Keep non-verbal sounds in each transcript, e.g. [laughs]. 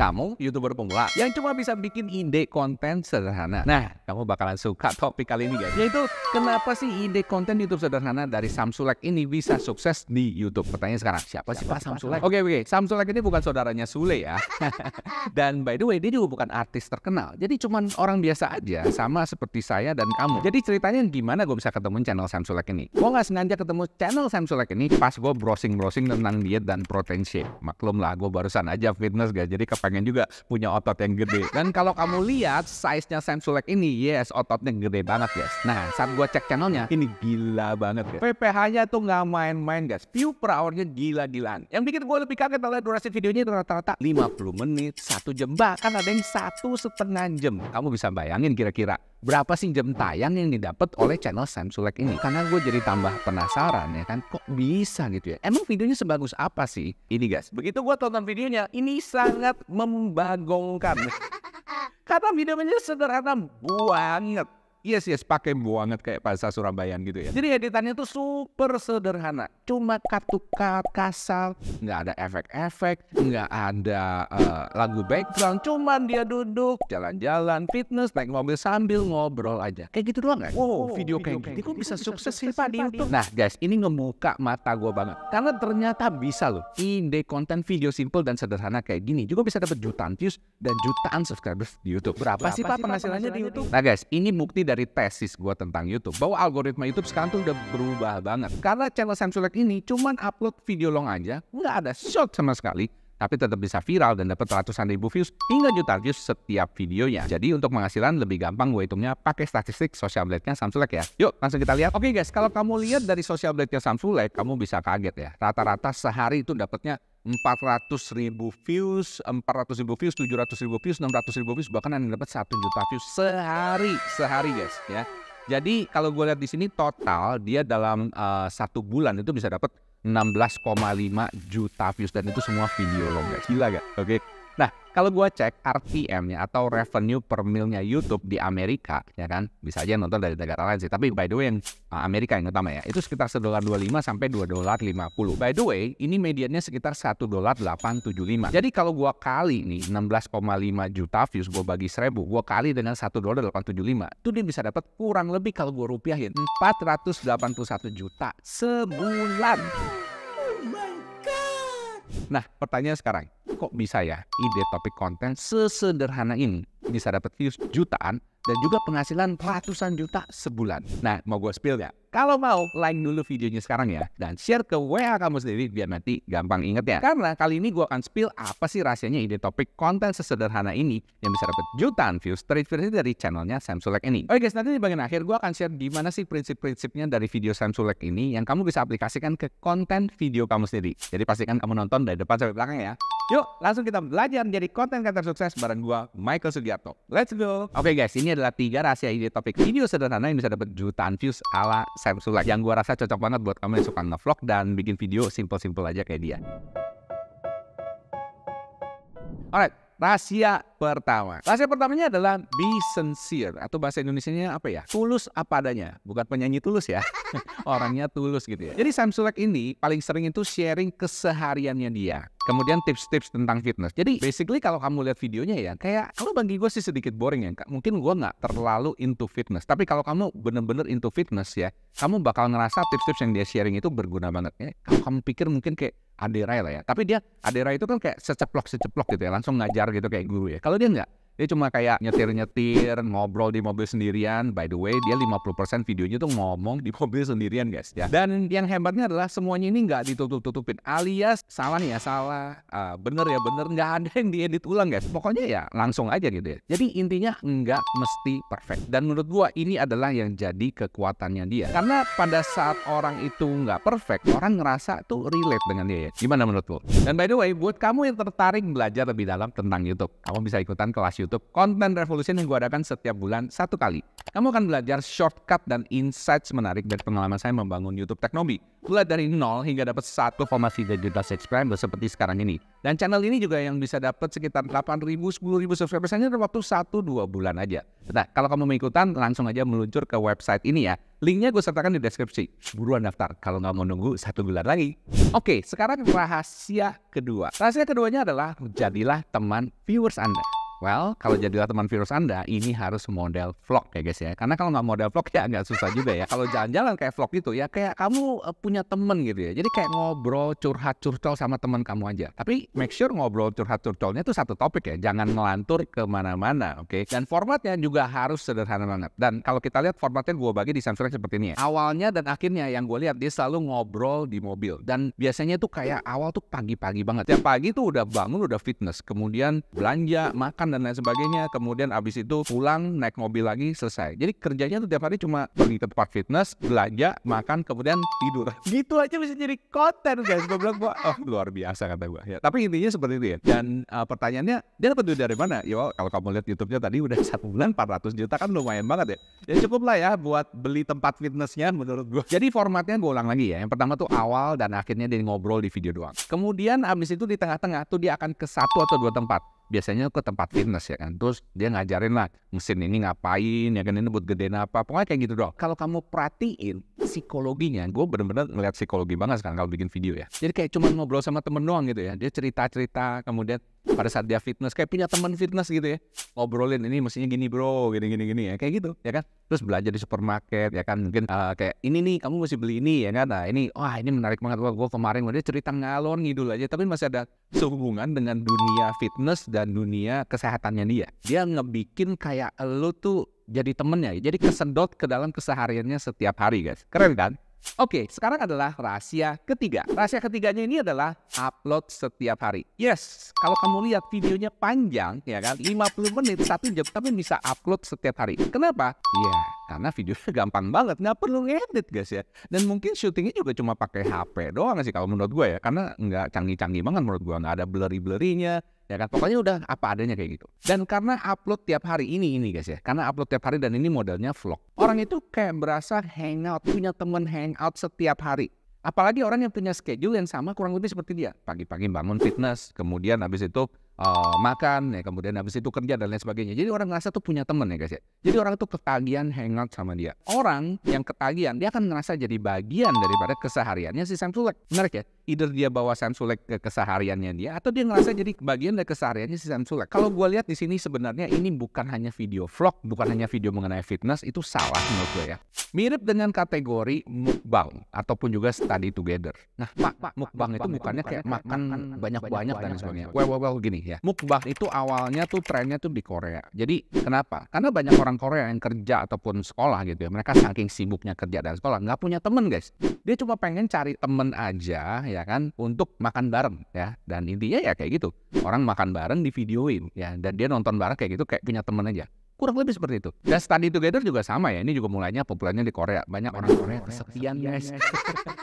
kamu, YouTuber pemula, yang cuma bisa bikin ide konten sederhana. Nah, kamu bakalan suka topik kali ini guys. Yaitu, kenapa sih ide konten YouTube sederhana dari Samsulek ini bisa sukses di YouTube? Pertanyaan sekarang, siapa, sih Pak Samsulek? Oke, oke. Okay. Samsulek ini bukan saudaranya Sule ya. [laughs] dan by the way, dia juga bukan artis terkenal. Jadi cuman orang biasa aja, sama seperti saya dan kamu. Jadi ceritanya gimana gue bisa ketemu channel Samsulek ini? Gue nggak sengaja ketemu channel Samsulek ini pas gue browsing-browsing tentang diet dan protein shake. Maklum lah, gue barusan aja fitness guys, jadi kepengen pengen juga punya otot yang gede. Dan kalau kamu lihat size-nya Sam Sulek ini, yes, ototnya gede banget, guys. Nah, saat gua cek channelnya, ini gila banget, guys. Ya. PPH-nya tuh nggak main-main, guys. View per hour-nya gila-gilaan. Yang bikin gua lebih kaget adalah durasi videonya rata-rata 50 menit, satu jam, bahkan ada yang satu setengah jam. Kamu bisa bayangin kira-kira berapa sih jam tayang yang didapat oleh channel Sam Sulek ini karena gue jadi tambah penasaran ya kan kok bisa gitu ya emang videonya sebagus apa sih ini guys begitu gue tonton videonya ini sangat membagongkan [laughs] kata videonya sederhana banget yes yes pakai banget kayak bahasa Surabayan gitu ya. Jadi editannya tuh super sederhana, cuma kartu to nggak ada efek-efek, nggak ada uh, lagu background, cuman dia duduk jalan-jalan, fitness, naik mobil sambil ngobrol aja. Kayak gitu doang kan? Wow, video, video kayak, kayak gitu kok bisa, sukses sih Pak di YouTube? Nah guys, ini ngebuka mata gue banget, karena ternyata bisa loh. Ide konten video simple dan sederhana kayak gini juga bisa dapat jutaan views dan jutaan subscribers di YouTube. Berapa, Berapa sih Pak penghasilannya, penghasilannya di YouTube? Nah guys, ini bukti dari tesis gue tentang YouTube bahwa algoritma YouTube sekarang tuh udah berubah banget. Karena channel Sam Sulek ini cuman upload video long aja, nggak ada short sama sekali, tapi tetap bisa viral dan dapat ratusan ribu views hingga juta views setiap videonya. Jadi untuk penghasilan lebih gampang gue hitungnya pakai statistik social blade-nya Samsulek ya. Yuk langsung kita lihat. Oke okay guys, kalau kamu lihat dari social blade-nya Samsulek, kamu bisa kaget ya. Rata-rata sehari itu dapatnya 400 ribu views, 400 ribu views, 700 ribu views, 600 ribu views, bahkan yang dapat 1 juta views sehari, sehari guys ya. Jadi kalau gue lihat di sini total dia dalam uh, satu bulan itu bisa dapat 16,5 juta views dan itu semua video loh guys, gila gak? Oke. Okay. Nah, kalau gua cek RPM-nya atau revenue per mil-nya YouTube di Amerika, ya kan, bisa aja nonton dari negara lain sih. Tapi by the way yang ah, Amerika yang utama ya, itu sekitar 1 dolar 25 sampai 2 dolar 50. By the way, ini mediannya sekitar 1 dolar 875. Jadi kalau gua kali nih 16,5 juta views gue bagi 1000, gua kali dengan 1 dolar 875, itu dia bisa dapat kurang lebih kalau gua rupiahin 481 juta sebulan. Nah, pertanyaan sekarang, kok bisa ya ide topik konten sesederhana ini bisa dapat views jutaan dan juga penghasilan ratusan juta sebulan? Nah, mau gue spill ya? Kalau mau, like dulu videonya sekarang ya. Dan share ke WA kamu sendiri biar nanti gampang inget ya. Karena kali ini gue akan spill apa sih rahasianya ide topik konten sesederhana ini yang bisa dapat jutaan views Terinspirasi dari channelnya Sam Sulek ini. Oke guys, nanti di bagian akhir gue akan share gimana sih prinsip-prinsipnya dari video Sam Sulek ini yang kamu bisa aplikasikan ke konten video kamu sendiri. Jadi pastikan kamu nonton dari depan sampai belakang ya. Yuk, langsung kita belajar menjadi konten kreator sukses bareng gua Michael Sugiarto. Let's go. Oke okay guys, ini adalah tiga rahasia ide topik video sederhana yang bisa dapat jutaan views ala Samsung lah yang gue rasa cocok banget buat kamu yang suka ngevlog dan bikin video simple-simple aja kayak dia. Alright, rahasia pertama. Bahasa pertamanya adalah be sincere atau bahasa Indonesia-nya apa ya? Tulus apa adanya. Bukan penyanyi tulus ya. [laughs] Orangnya tulus gitu ya. Jadi Sulek ini paling sering itu sharing kesehariannya dia. Kemudian tips-tips tentang fitness. Jadi basically kalau kamu lihat videonya ya, kayak kalau bagi gue sih sedikit boring ya. Mungkin gue nggak terlalu into fitness. Tapi kalau kamu bener-bener into fitness ya, kamu bakal ngerasa tips-tips yang dia sharing itu berguna banget. Ya, kalau kamu pikir mungkin kayak Adera lah ya. Tapi dia Adera itu kan kayak seceplok-seceplok gitu ya, langsung ngajar gitu kayak guru ya. Kalau dia nggak, dia cuma kayak nyetir-nyetir, ngobrol di mobil sendirian. By the way, dia 50% videonya tuh ngomong di [laughs] mobil sendirian guys ya. Dan yang hebatnya adalah semuanya ini nggak ditutup-tutupin. Alias salah nih ya salah, uh, bener ya bener, nggak ada yang diedit ulang guys. Pokoknya ya langsung aja gitu ya. Jadi intinya nggak mesti perfect. Dan menurut gua ini adalah yang jadi kekuatannya dia. Karena pada saat orang itu nggak perfect, orang ngerasa tuh relate dengan dia ya. Gimana menurut lo? Dan by the way, buat kamu yang tertarik belajar lebih dalam tentang YouTube, kamu bisa ikutan kelas YouTube YouTube Content Revolution yang gue adakan setiap bulan satu kali. Kamu akan belajar shortcut dan insights menarik dari pengalaman saya membangun YouTube Teknobi. Mulai dari nol hingga dapat 1,3 juta subscriber seperti sekarang ini. Dan channel ini juga yang bisa dapat sekitar ribu 8.000, ribu subscriber hanya dalam waktu 1-2 bulan aja. Nah, kalau kamu mau langsung aja meluncur ke website ini ya. Linknya gue sertakan di deskripsi. Buruan daftar kalau nggak mau nunggu satu bulan lagi. Oke, sekarang rahasia kedua. Rahasia keduanya adalah jadilah teman viewers Anda. Well, kalau jadilah teman virus Anda, ini harus model vlog ya guys ya. Karena kalau nggak model vlog ya nggak susah juga ya. Kalau jalan-jalan kayak vlog gitu ya, kayak kamu eh, punya temen gitu ya. Jadi kayak ngobrol curhat curcol sama teman kamu aja. Tapi make sure ngobrol curhat curcolnya itu satu topik ya. Jangan ngelantur kemana-mana, oke? Okay? Dan formatnya juga harus sederhana banget. Dan kalau kita lihat formatnya gue bagi di Samsung seperti ini ya. Awalnya dan akhirnya yang gue lihat dia selalu ngobrol di mobil. Dan biasanya tuh kayak awal tuh pagi-pagi banget. Tiap pagi tuh udah bangun udah fitness, kemudian belanja, makan, dan lain sebagainya kemudian abis itu pulang naik mobil lagi selesai jadi kerjanya tuh tiap hari cuma pergi ke tempat fitness belanja makan kemudian tidur [laughs] gitu aja bisa jadi konten guys gue bilang gua oh luar biasa kata gua ya tapi intinya seperti itu ya dan uh, pertanyaannya dia dapat duit dari mana ya kalau kamu lihat YouTube-nya tadi udah satu bulan 400 juta kan lumayan banget ya ya cukup lah ya buat beli tempat fitnessnya menurut gua jadi formatnya gua ulang lagi ya yang pertama tuh awal dan akhirnya dia ngobrol di video doang kemudian abis itu di tengah-tengah tuh dia akan ke satu atau dua tempat biasanya ke tempat fitness ya kan terus dia ngajarin lah mesin ini ngapain ya kan ini buat gedein apa pokoknya kayak gitu dong kalau kamu perhatiin psikologinya gue bener-bener ngeliat psikologi banget sekarang kalau bikin video ya jadi kayak cuma ngobrol sama temen doang gitu ya dia cerita-cerita kemudian pada saat dia fitness kayak punya teman fitness gitu ya ngobrolin ini mestinya gini bro gini gini gini ya kayak gitu ya kan terus belajar di supermarket ya kan mungkin uh, kayak ini nih kamu mesti beli ini ya kan nah ini wah ini menarik banget wah gue kemarin udah cerita ngalor ngidul aja tapi masih ada sehubungan dengan dunia fitness dan dunia kesehatannya dia dia ngebikin kayak lo tuh jadi temennya jadi kesedot ke dalam kesehariannya setiap hari guys keren kan Oke, sekarang adalah rahasia ketiga. Rahasia ketiganya ini adalah upload setiap hari. Yes, kalau kamu lihat videonya panjang, ya kan, 50 menit, satu jam, tapi bisa upload setiap hari. Kenapa? Ya, yeah karena videonya [laughs] gampang banget, nggak perlu ngedit guys ya. Dan mungkin syutingnya juga cuma pakai HP doang sih kalau menurut gue ya. Karena nggak canggih-canggih banget menurut gue, nggak ada blurry blurinya Ya kan, pokoknya udah apa adanya kayak gitu. Dan karena upload tiap hari ini ini guys ya, karena upload tiap hari dan ini modelnya vlog. Orang itu kayak berasa hangout, punya temen hangout setiap hari. Apalagi orang yang punya schedule yang sama kurang lebih seperti dia. Pagi-pagi bangun fitness, kemudian habis itu uh, makan ya kemudian habis itu kerja dan lain sebagainya jadi orang ngerasa tuh punya temen ya guys ya jadi orang tuh ketagihan hangout sama dia orang yang ketagihan dia akan ngerasa jadi bagian daripada kesehariannya si Sam Sulek menarik ya either dia bawa Samsulek ke kesehariannya dia atau dia ngerasa jadi bagian dari kesehariannya si Samsulek. Kalau gue lihat di sini sebenarnya ini bukan hanya video vlog, bukan hanya video mengenai fitness itu salah menurut gue ya. Mirip dengan kategori mukbang ataupun juga study together. Nah, Pak, Pak mukbang itu bukannya kayak makan banyak-banyak dan sebagainya. Well, well, well gini ya. Mukbang itu awalnya tuh trennya tuh di Korea. Jadi kenapa? Karena banyak orang Korea yang kerja ataupun sekolah gitu ya. Mereka saking sibuknya kerja dan sekolah nggak punya temen guys. Dia cuma pengen cari temen aja ya ya kan untuk makan bareng ya dan intinya ya kayak gitu orang makan bareng di videoin ya dan dia nonton bareng kayak gitu kayak punya temen aja kurang lebih seperti itu dan study together juga sama ya ini juga mulainya populernya di Korea banyak, banyak orang Korea kesepian guys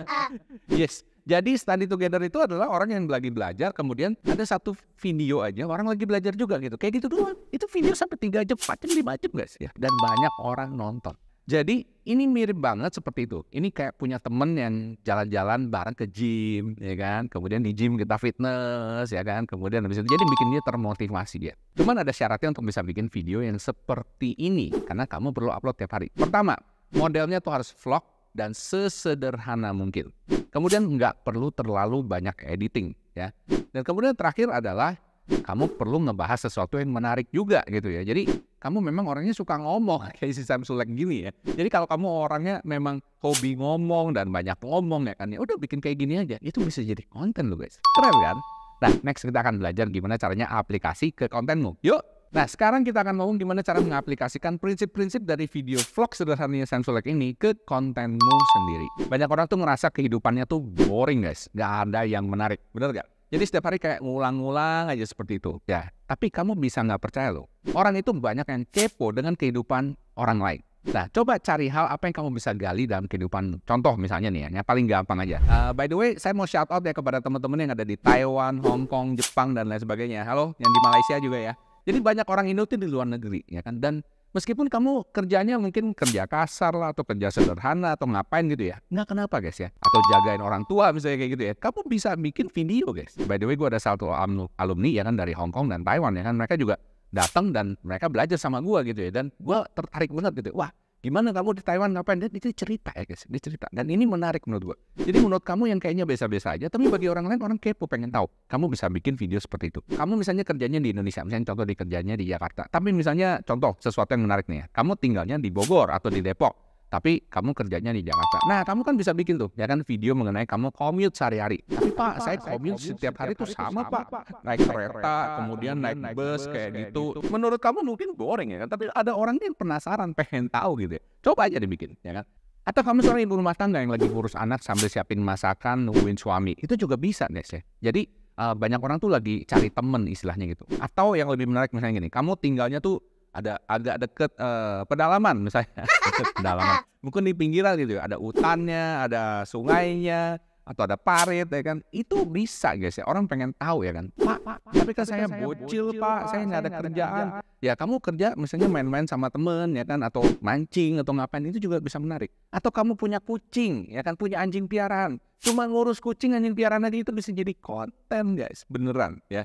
[laughs] yes jadi study together itu adalah orang yang lagi belajar kemudian ada satu video aja orang lagi belajar juga gitu kayak gitu doang itu video sampai tiga jam empat jam lima jam guys ya dan banyak orang nonton jadi ini mirip banget seperti itu. Ini kayak punya temen yang jalan-jalan bareng ke gym, ya kan? Kemudian di gym kita fitness, ya kan? Kemudian habis itu jadi bikin dia termotivasi dia. Cuman ada syaratnya untuk bisa bikin video yang seperti ini karena kamu perlu upload tiap hari. Pertama, modelnya tuh harus vlog dan sesederhana mungkin. Kemudian nggak perlu terlalu banyak editing, ya. Dan kemudian terakhir adalah kamu perlu ngebahas sesuatu yang menarik juga gitu ya. Jadi kamu memang orangnya suka ngomong [laughs] kayak si Sam Sulek gini ya. Jadi kalau kamu orangnya memang hobi ngomong dan banyak ngomong ya kan ya udah bikin kayak gini aja. Itu bisa jadi konten lo guys. Keren kan? Nah, next kita akan belajar gimana caranya aplikasi ke kontenmu. Yuk! Nah, sekarang kita akan ngomong gimana cara mengaplikasikan prinsip-prinsip dari video vlog sederhananya Sensolek ini ke kontenmu sendiri. Banyak orang tuh ngerasa kehidupannya tuh boring guys, nggak ada yang menarik, bener gak? Jadi setiap hari kayak ngulang-ngulang aja seperti itu. Ya, tapi kamu bisa nggak percaya loh, Orang itu banyak yang kepo dengan kehidupan orang lain. Nah, coba cari hal apa yang kamu bisa gali dalam kehidupan. Contoh misalnya nih ya, yang paling gampang aja. Uh, by the way, saya mau shout out ya kepada teman-teman yang ada di Taiwan, Hong Kong, Jepang, dan lain sebagainya. Halo, yang di Malaysia juga ya. Jadi banyak orang Indo itu di luar negeri, ya kan? Dan meskipun kamu kerjanya mungkin kerja kasar lah, atau kerja sederhana, atau ngapain gitu ya. Nggak kenapa guys ya. Atau jagain orang tua misalnya kayak gitu ya. Kamu bisa bikin video guys. By the way, gue ada satu alumni ya kan dari Hong Kong dan Taiwan ya kan. Mereka juga datang dan mereka belajar sama gue gitu ya dan gue tertarik banget gitu wah gimana kamu di Taiwan ngapain dan itu cerita ya guys ini cerita dan ini menarik menurut gue jadi menurut kamu yang kayaknya biasa-biasa aja tapi bagi orang lain orang kepo pengen tahu kamu bisa bikin video seperti itu kamu misalnya kerjanya di Indonesia misalnya contoh di kerjanya di Jakarta tapi misalnya contoh sesuatu yang menarik nih ya kamu tinggalnya di Bogor atau di Depok tapi kamu kerjanya di Jakarta. Nah, kamu kan bisa bikin tuh, ya kan video mengenai kamu commute sehari-hari. Tapi Pak, pak saya commute setiap, setiap hari itu sama, sama Pak. pak. Naik kereta, kemudian naik, naik bus kayak, kayak gitu. gitu. Menurut kamu mungkin boring ya, kan? tapi ada orang yang penasaran, pengen tahu gitu ya. Coba aja dibikin, ya kan? Atau kamu seorang ibu rumah tangga yang lagi ngurus anak sambil siapin masakan, nungguin suami. Itu juga bisa, Nes ya. Jadi uh, banyak orang tuh lagi cari temen istilahnya gitu. Atau yang lebih menarik misalnya gini, kamu tinggalnya tuh ada agak deket uh, pedalaman misalnya [laughs] deket pedalaman mungkin di pinggiran gitu ya. ada hutannya ada sungainya atau ada parit ya kan itu bisa guys ya orang pengen tahu ya kan pak, pak kan tapi kan saya, saya bocil, bocil pak saya nggak ada kerjaan ya kamu kerja misalnya main-main sama temen ya kan atau mancing atau ngapain itu juga bisa menarik atau kamu punya kucing ya kan punya anjing piaraan cuma ngurus kucing anjing piaraan aja itu bisa jadi konten guys beneran ya